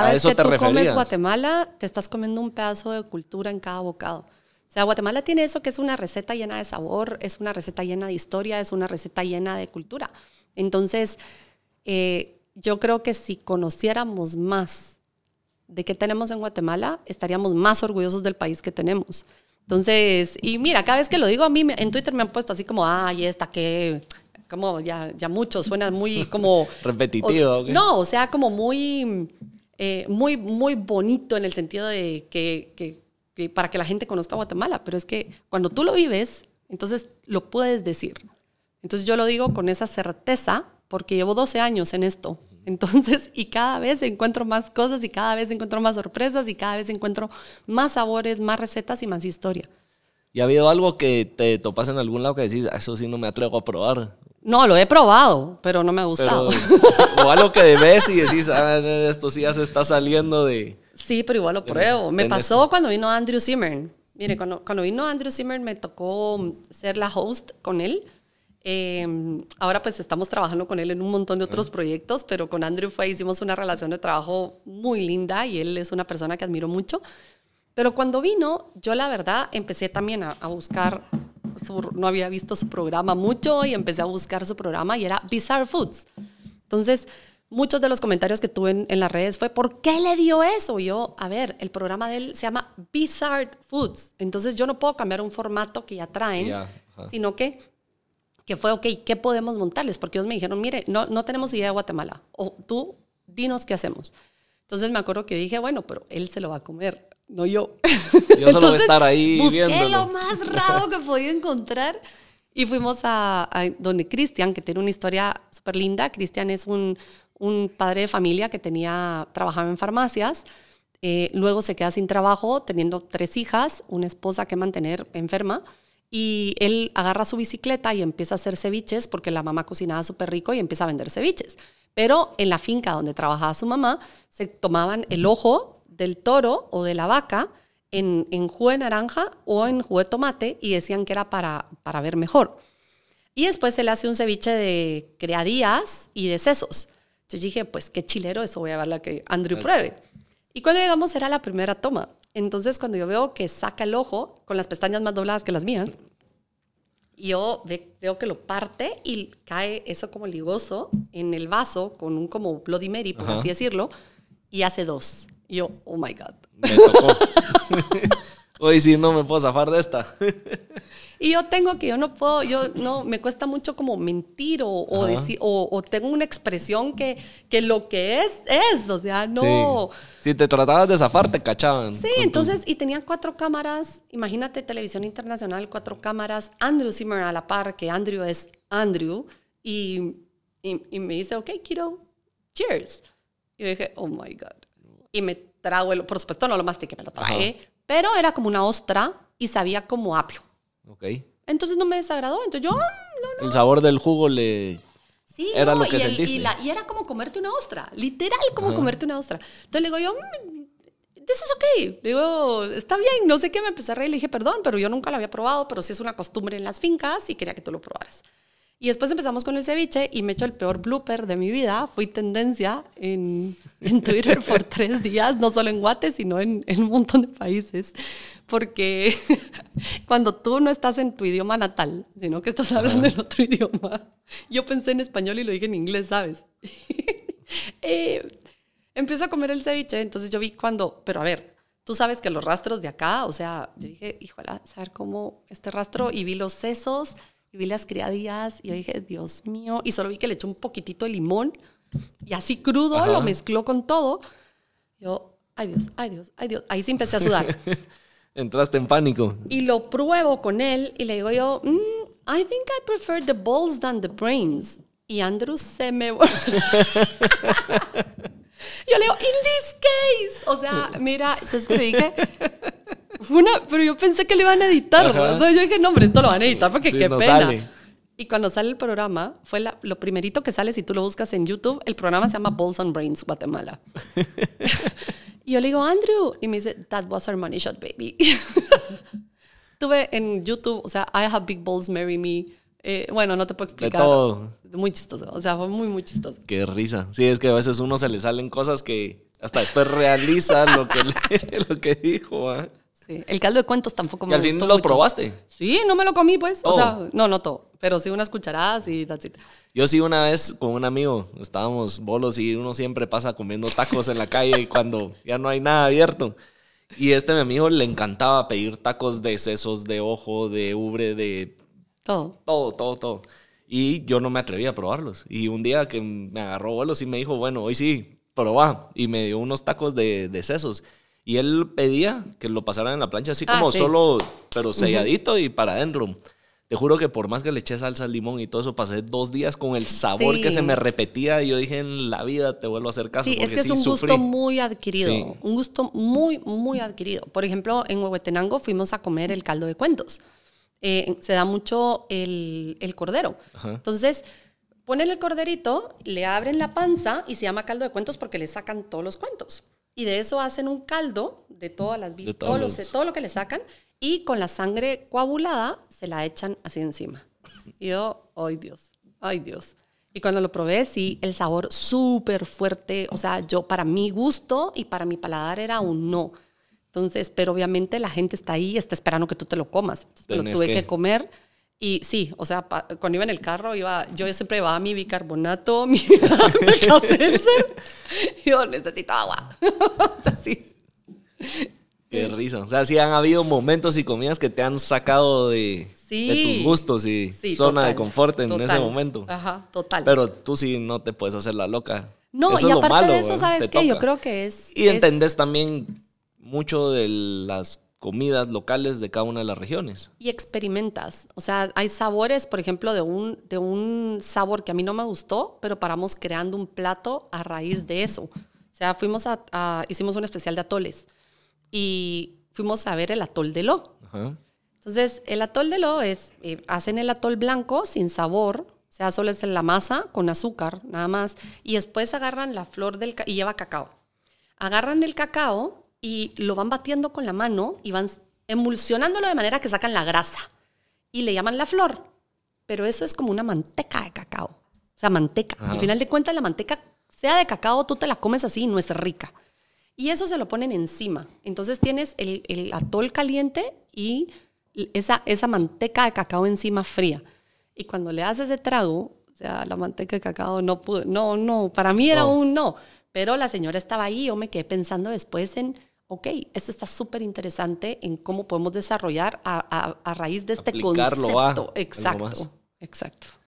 Cada vez que tú comes Guatemala, te estás comiendo un pedazo de cultura en cada bocado. O sea, Guatemala tiene eso que es una receta llena de sabor, es una receta llena de historia, es una receta llena de cultura. Entonces, eh, yo creo que si conociéramos más de qué tenemos en Guatemala, estaríamos más orgullosos del país que tenemos. Entonces, y mira, cada vez que lo digo a mí, en Twitter me han puesto así como, ay, esta que, como ya, ya mucho, suena muy como... Repetitivo. No, o sea, como muy eh, muy, muy bonito en el sentido de que, para que la gente conozca Guatemala, pero es que cuando tú lo vives, entonces lo puedes decir. Entonces yo lo digo con esa certeza porque llevo 12 años en esto. Entonces, y cada vez encuentro más cosas y cada vez encuentro más sorpresas y cada vez encuentro más sabores, más recetas y más historia. ¿Y ha habido algo que te topas en algún lado que decís, ah, eso sí no me atrevo a probar? No, lo he probado, pero no me ha gustado. o algo que debes y decís, ah, esto sí se está saliendo de... Sí, pero igual lo pruebo. Me pasó cuando vino Andrew Zimmern. Mire, cuando, vino Andrew Zimmern me tocó ser la host con él. Em, ahora pues estamos trabajando con él en un montón de ah. otros proyectos, pero con Andrew fue, hicimos una relación de trabajo muy linda y él es una persona que admiro mucho. Pero cuando vino, yo la verdad empecé también a, a buscar no había visto su programa mucho y empecé a buscar su programa y era Bizarre Foods. Entonces, muchos de los comentarios que tuve en, las redes fue, ¿por qué le dio eso? Yo, a ver, el programa de él se llama Bizarre Foods. Entonces, yo no puedo cambiar un formato que ya traen, sino que que fue, ok, ¿qué podemos montarles? Porque ellos me dijeron, mire, no, no tenemos idea de Guatemala. O tú, dinos qué hacemos. Entonces me acuerdo que dije, bueno, pero él se lo va a comer no yo. Yo solo voy estar ahí busqué lo más raro que podía encontrar y fuimos a, donde Cristian, que tiene una historia súper linda. Cristian es un, padre de familia que tenía, trabajaba en farmacias. Eh, luego se queda sin trabajo, teniendo tres hijas, una esposa que mantener enferma. Y él agarra su bicicleta y empieza a hacer ceviches porque la mamá cocinaba súper rico y empieza a vender ceviches. Pero en la finca donde trabajaba su mamá, se tomaban el ojo del toro o de la vaca en, en jugo naranja o en jugo de tomate y decían que era para, para ver mejor. Y después se le hace un ceviche de creadías y de sesos. Yo dije, pues qué chilero eso, voy a ver la que Andrew pruebe. Y cuando llegamos era la primera toma. Entonces cuando yo veo que saca el ojo con las pestañas más dobladas que las mías, yo veo que lo parte y cae eso como ligoso en el vaso con un como Bloody Mary, por así decirlo, y hace dos. Y yo, oh my God. Me tocó. Hoy sí, no me puedo zafar de esta. y yo tengo que yo no puedo, yo no, me cuesta mucho como mentir o, o decir, o, tengo una expresión que, que lo que es, es, o sea, no. Si te tratabas de zafar, te cachaban. Sí, entonces, y tenían cuatro cámaras, imagínate televisión internacional, cuatro cámaras, Andrew Zimmer a la par, que Andrew es Andrew, y, y, y me dice, ok, quiero, cheers. Y yo dije, oh my God y me trago el, por supuesto no lo mastiqué, me lo tragué, pero era como una ostra y sabía como apio. Ok. Entonces no me desagradó, entonces yo... Ah, no, no. El sabor del jugo le... Sí, era lo que y sentiste. y, era como comerte una ostra, literal como comerte una ostra. Entonces le digo yo, mm, this is okay. Le digo, está bien, no sé qué, me empecé a reír, le dije, perdón, pero yo nunca lo había probado, pero sí es una costumbre en las fincas y quería que tú lo probaras. Y después empezamos con el ceviche y me hecho el peor blooper de mi vida. Fui tendencia en, Twitter por tres días, no solo en Guate, sino en, un montón de países. Porque cuando tú no estás en tu idioma natal, sino que estás hablando en otro idioma, yo pensé en español y lo dije en inglés, ¿sabes? Eh, empiezo a comer el ceviche, entonces yo vi cuando, pero a ver, tú sabes que los rastros de acá, o sea, yo dije, híjole, saber cómo este rastro, y vi los sesos vi las criadillas y yo dije, Dios mío, y solo vi que le echó un poquitito de limón y así crudo lo mezcló con todo. Yo, ay Dios, ay Dios, ay Dios, ahí sí empecé a sudar. Entraste en pánico. Y lo pruebo con él y le digo yo, mm, I think I prefer the balls than the brains. Y Andrew se me... yo le digo, in this case. O sea, mira, te me pero yo pensé que le iban a editar. yo dije, no, hombre, esto lo van a editar porque qué pena. Y cuando sale el programa, fue lo primerito que sale, si tú lo buscas en YouTube, el programa se llama Balls and Brains Guatemala. y yo le digo, Andrew, y me dice, that was our money shot, baby. Tuve en YouTube, o sea, I have big balls, marry me. Eh, bueno, no te puedo explicar. De todo. Muy chistoso, o sea, fue muy, muy chistoso. Qué risa. Sí, es que a veces uno se le salen cosas que hasta después realiza lo que, lo que dijo. ¿eh? El caldo de cuentos tampoco me gustó. ¿Y al fin lo probaste? Sí, no me lo comí, pues. O sea, oh. no, no todo. Pero sí unas cucharadas y tal, Yo sí una vez con un amigo estábamos bolos y uno siempre pasa comiendo tacos en la calle y cuando ya no hay nada abierto. Y este mi amigo le encantaba pedir tacos de sesos, de ojo, de ubre, de... Todo. Todo, todo, todo. Y yo no me atreví a probarlos. Y un día que me agarró bolos y me dijo, bueno, hoy sí, probá. Y me dio unos tacos de, de sesos. Y él pedía que lo pasaran en la plancha, así ah, como solo, pero selladito y para adentro. Te juro que por más que le eché salsa, limón y todo eso, pasé dos días con el sabor que se me repetía. Y yo dije, en la vida te vuelvo a hacer caso. Sí, es que es un gusto muy adquirido. Un gusto muy, muy adquirido. Por ejemplo, en Huehuetenango fuimos a comer el caldo de cuentos. Eh, se da mucho el, el cordero. Entonces, ponen el corderito, le abren la panza y se llama caldo de cuentos porque le sacan todos los cuentos y de eso hacen un caldo de todas las vísceras, todo lo que le sacan y con la sangre coagulada se la echan así encima. Y yo, ay Dios, ay Dios. Y cuando lo probé, sí, el sabor súper fuerte, o sea, yo para mi gusto y para mi paladar era un no. Entonces, pero obviamente la gente está ahí, está esperando que tú te lo comas. lo tuve que comer y sí, o sea, cuando iba en el carro, iba, yo siempre llevaba mi bicarbonato, mi y yo necesito agua. Qué risa. O sea, sí han habido momentos y comidas que te han sacado de, tus gustos y zona de confort en ese momento. Ajá, total. Pero tú sí no te puedes hacer la loca. No, y aparte de eso, ¿sabes qué? Yo creo que es... Y entendés también mucho de las comidas locales de cada una de las regiones. Y experimentas, o sea, hay sabores, por ejemplo, de un, de un sabor que a mí no me gustó, pero paramos creando un plato a raíz de eso. O sea, fuimos hicimos un especial de atoles y fuimos a ver el atol de lo. Entonces, el atol de lo es, eh, hacen el atol blanco sin sabor, o sea, solo es la masa con azúcar, nada más. Y después agarran la flor del y lleva cacao. Agarran el cacao y lo van batiendo con la mano y van emulsionándolo de manera que sacan la grasa y le llaman la flor. Pero eso es como una manteca de cacao. O sea, manteca. Al final de cuentas, la manteca, sea de cacao, tú te la comes así y no es rica. Y eso se lo ponen encima. Entonces tienes el, el atol caliente y esa, esa manteca de cacao encima fría. Y cuando le haces ese trago, o sea, la manteca de cacao no pude, no, no, para mí era un no. Pero la señora estaba ahí, yo me quedé pensando después en ok, eso está súper interesante en cómo podemos desarrollar a, raíz de este concepto. exacto, exacto.